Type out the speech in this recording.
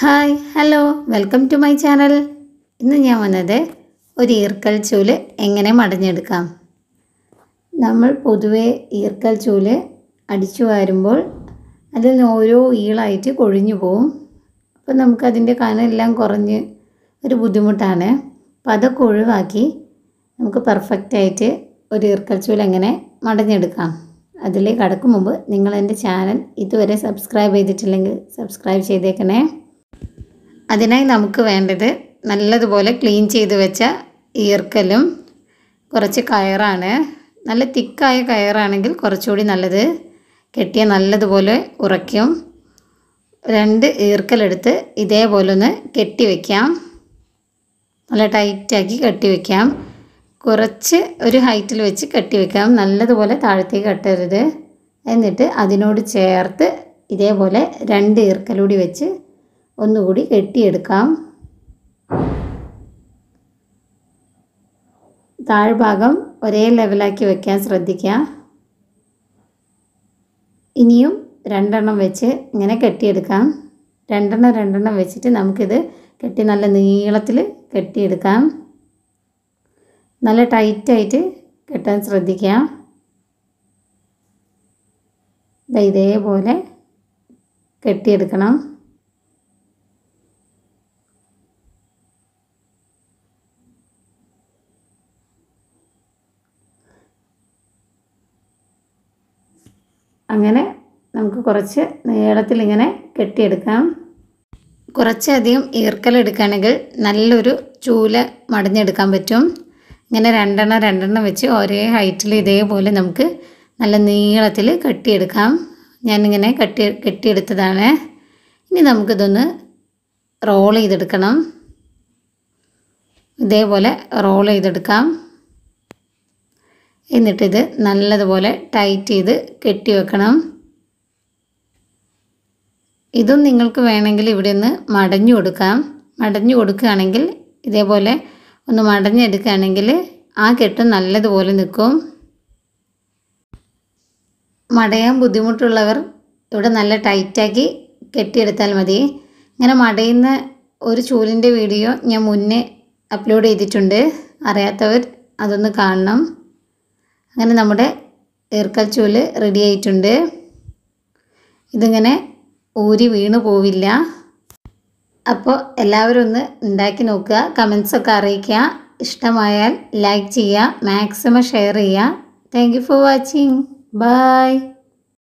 hi hello welcome to my channel ഇന്ന് ഞാൻ വന്നത് ഒരു ഈർക്കൽ ചൂല് എങ്ങനെ മടഞ്ഞെടുക്കാം നമ്മൾ പൊതുവെ ഈർക്കൽ ചൂല് അടിച്ചു വാരുമ്പോൾ അതിൽ ഓരോ ഈളായിട്ട് കൊഴിഞ്ഞു പോവും അപ്പോൾ നമുക്കതിൻ്റെ കനെല്ലാം കുറഞ്ഞ് ഒരു ബുദ്ധിമുട്ടാണ് അപ്പോൾ അതൊക്കെ ഒഴിവാക്കി നമുക്ക് പെർഫെക്റ്റായിട്ട് ഒരു ഈർക്കൽ ചൂല് എങ്ങനെ മടഞ്ഞെടുക്കാം അതിലേക്ക് കടക്കും മുമ്പ് നിങ്ങൾ ചാനൽ ഇതുവരെ സബ്സ്ക്രൈബ് ചെയ്തിട്ടില്ലെങ്കിൽ സബ്സ്ക്രൈബ് ചെയ്തേക്കണേ അതിനായി നമുക്ക് വേണ്ടത് നല്ലതുപോലെ ക്ലീൻ ചെയ്ത് വെച്ച ഈർക്കലും കുറച്ച് കയറാണ് നല്ല തിക്കായ കയറാണെങ്കിൽ കുറച്ചുകൂടി നല്ലത് കെട്ടിയ നല്ലതുപോലെ ഉറയ്ക്കും രണ്ട് ഈർക്കലെടുത്ത് ഇതേപോലെ ഒന്ന് കെട്ടിവെക്കാം നല്ല ടൈറ്റാക്കി കെട്ടിവെക്കാം കുറച്ച് ഒരു ഹൈറ്റിൽ വെച്ച് കെട്ടിവെക്കാം നല്ലതുപോലെ താഴത്തേക്ക് കെട്ടരുത് എന്നിട്ട് അതിനോട് ചേർത്ത് ഇതേപോലെ രണ്ട് ഈർക്കലൂടി വെച്ച് ഒന്നുകൂടി കെട്ടിയെടുക്കാം താഴ്ഭാഗം ഒരേ ലെവലാക്കി വയ്ക്കാൻ ശ്രദ്ധിക്കുക ഇനിയും രണ്ടെണ്ണം വെച്ച് ഇങ്ങനെ കെട്ടിയെടുക്കാം രണ്ടെണ്ണം രണ്ടെണ്ണം വെച്ചിട്ട് നമുക്കിത് കെട്ടി നല്ല നീളത്തിൽ കെട്ടിയെടുക്കാം നല്ല ടൈറ്റായിട്ട് കെട്ടാൻ ശ്രദ്ധിക്കാം ഇതേപോലെ കെട്ടിയെടുക്കണം അങ്ങനെ നമുക്ക് കുറച്ച് നീളത്തിലിങ്ങനെ കെട്ടിയെടുക്കാം കുറച്ചധികം ഈർക്കലെടുക്കുകയാണെങ്കിൽ നല്ലൊരു ചൂല മടഞ്ഞെടുക്കാൻ പറ്റും ഇങ്ങനെ രണ്ടെണ്ണം രണ്ടെണ്ണം വെച്ച് ഒരേ ഹൈറ്റിൽ ഇതേപോലെ നമുക്ക് നല്ല നീളത്തിൽ കെട്ടിയെടുക്കാം ഞാനിങ്ങനെ കെട്ടി കെട്ടിയെടുത്തതാണ് ഇനി നമുക്കിതൊന്ന് റോൾ ചെയ്തെടുക്കണം ഇതേപോലെ റോൾ ചെയ്തെടുക്കാം എന്നിട്ടിത് നല്ലതുപോലെ ടൈറ്റ് ചെയ്ത് കെട്ടി വെക്കണം ഇതും നിങ്ങൾക്ക് വേണമെങ്കിൽ ഇവിടെ ഒന്ന് മടഞ്ഞു കൊടുക്കാം മടഞ്ഞു കൊടുക്കുകയാണെങ്കിൽ ഇതേപോലെ ഒന്ന് മടഞ്ഞെടുക്കുകയാണെങ്കിൽ ആ കെട്ട് നല്ലതുപോലെ നിൽക്കും മടയാൻ ബുദ്ധിമുട്ടുള്ളവർ ഇവിടെ നല്ല ടൈറ്റാക്കി കെട്ടിയെടുത്താൽ മതി ഇങ്ങനെ മടയുന്ന ഒരു ചൂലിൻ്റെ വീഡിയോ ഞാൻ മുന്നേ അപ്ലോഡ് ചെയ്തിട്ടുണ്ട് അറിയാത്തവർ അതൊന്ന് കാണണം അങ്ങനെ നമ്മുടെ ഏർക്കൽ ചൂല് റെഡി ആയിട്ടുണ്ട് ഇതിങ്ങനെ ഊരി വീണു പോവില്ല അപ്പോൾ എല്ലാവരും ഒന്ന് ഉണ്ടാക്കി നോക്കുക കമൻസൊക്കെ അറിയിക്കുക ഇഷ്ടമായാൽ ലൈക്ക് ചെയ്യുക മാക്സിമം ഷെയർ ചെയ്യുക thank you for watching by